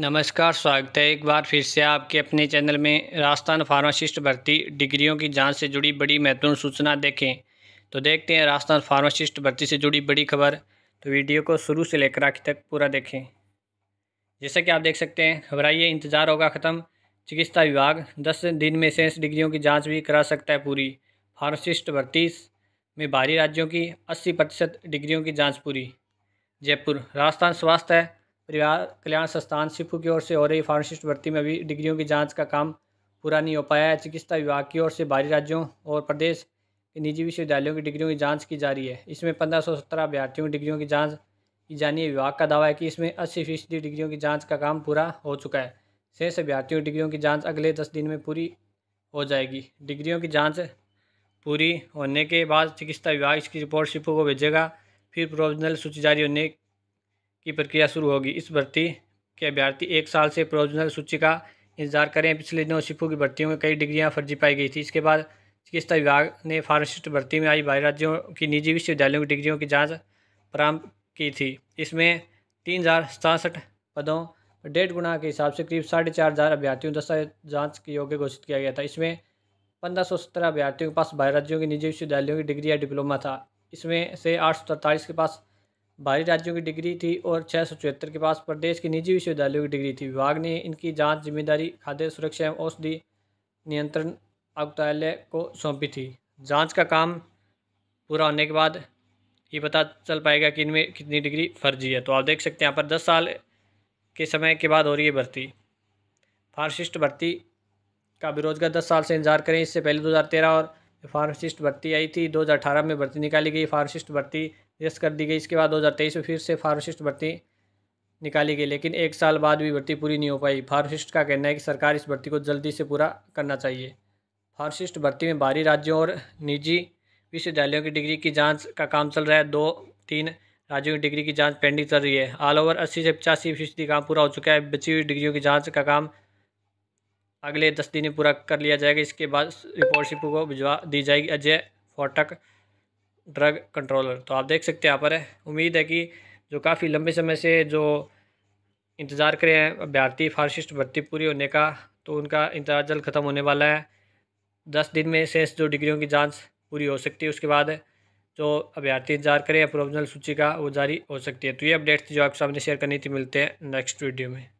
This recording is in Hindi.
नमस्कार स्वागत है एक बार फिर से आपके अपने चैनल में राजस्थान फार्मासिस्ट भर्ती डिग्रियों की जांच से जुड़ी बड़ी महत्वपूर्ण सूचना देखें तो देखते हैं राजस्थान फार्मासिस्ट भर्ती से जुड़ी बड़ी खबर तो वीडियो को शुरू से लेकर आखिर तक पूरा देखें जैसा कि आप देख सकते हैं घबराइए इंतजार होगा ख़त्म चिकित्सा विभाग दस दिन में सेंस डिग्रियों की जाँच भी करा सकता है पूरी फार्मासिस्ट भर्ती में बाहरी राज्यों की अस्सी प्रतिशत डिग्रियों की जाँच पूरी जयपुर राजस्थान स्वास्थ्य परिवार कल्याण संस्थान शिपू की ओर से हो रही फार्मासिस्ट भर्ती में अभी डिग्रियों की जाँच का काम पूरा नहीं हो पाया है चिकित्सा विभाग की ओर से बाहरी राज्यों और प्रदेश के निजी विश्वविद्यालयों की डिग्रियों की जाँच की जा रही है इसमें पंद्रह सौ सत्रह अभ्यर्थियों की डिग्रियों की जाँच की जानी है विभाग का दावा है कि इसमें अस्सी फीसदी डिग्रियों की जाँच का काम पूरा हो चुका है शेष अभ्यर्थियों की डिग्रियों की जाँच अगले दस दिन में पूरी हो जाएगी डिग्रियों की जाँच पूरी होने के बाद चिकित्सा विभाग इसकी रिपोर्ट शिपू को भेजेगा फिर प्रोविजनल सूची जारी होने की प्रक्रिया शुरू होगी इस भर्ती के अभ्यर्थी एक साल से प्रोविजनल सूची का इंतजार करें पिछले दिनों शिफू की भर्तियों में कई डिग्रियां फर्जी पाई गई थी इसके बाद चिकित्सा विभाग ने फार्मासिस्ट भर्ती में आई बाहर राज्यों की निजी विश्वविद्यालयों की डिग्रियों की जाँच प्रारंभ की थी इसमें तीन हज़ार सतासठ पदों डेढ़ गुना के हिसाब से करीब साढ़े चार हज़ार अभ्यर्थियों दस्तावेज जाँच के योग्य घोषित किया गया था इसमें पंद्रह सौ सत्रह अभ्यर्थियों के पास बाहर राज्यों के निजी विश्वविद्यालयों की डिग्री या डिप्लोमा था इसमें से आठ सौ के पास बाहरी राज्यों की डिग्री थी और छः सौ चौहत्तर के पास प्रदेश के निजी विश्वविद्यालयों की डिग्री थी विभाग ने इनकी जांच जिम्मेदारी खाद्य सुरक्षा एवं औषधि नियंत्रण आयुक्तालय को सौंपी थी जांच का काम पूरा होने के बाद ये पता चल पाएगा कि इनमें कितनी डिग्री फर्जी है तो आप देख सकते हैं यहाँ पर दस साल के समय के बाद हो रही है भर्ती फार्शिस्ट भर्ती का बेरोजगार दस साल से इंतजार करें इससे पहले दो और फार्मासिस्ट भर्ती आई थी 2018 में भर्ती निकाली गई फार्मासिस्ट भर्ती निरस्त कर दी गई इसके बाद 2023 में फिर से फार्मासिस्ट भर्ती निकाली गई लेकिन एक साल बाद भी भर्ती पूरी नहीं हो पाई फार्मासिस्ट का कहना है कि सरकार इस भर्ती को जल्दी से पूरा करना चाहिए फार्मासिस्ट भर्ती में बाहरी राज्यों और निजी विश्वविद्यालयों की डिग्री की जाँच का काम चल रहा है दो तीन राज्यों की डिग्री की जाँच पेंडिंग चल रही है ऑल ओवर अस्सी से पचासी फीसदी काम पूरा हो चुका है बची हुई डिग्रियों की जाँच का काम अगले दस दिन पूरा कर लिया जाएगा इसके बाद रिपोर्ट शिप को भिजवा दी जाएगी अजय फोटक ड्रग कंट्रोलर तो आप देख सकते हैं यहाँ पर है उम्मीद है कि जो काफ़ी लंबे समय से जो इंतज़ार करें हैं भारतीय फारशिस्ट भर्ती पूरी होने का तो उनका इंतजार जल्द ख़त्म होने वाला है दस दिन में से जो डिग्रियों की जाँच पूरी हो सकती है उसके बाद जो अभ्यर्थी इंतजार करें प्रोविजनल सूची का वो जारी हो सकती है तो ये अपडेट्स जो आपके सामने शेयर करनी थी मिलते हैं नेक्स्ट वीडियो में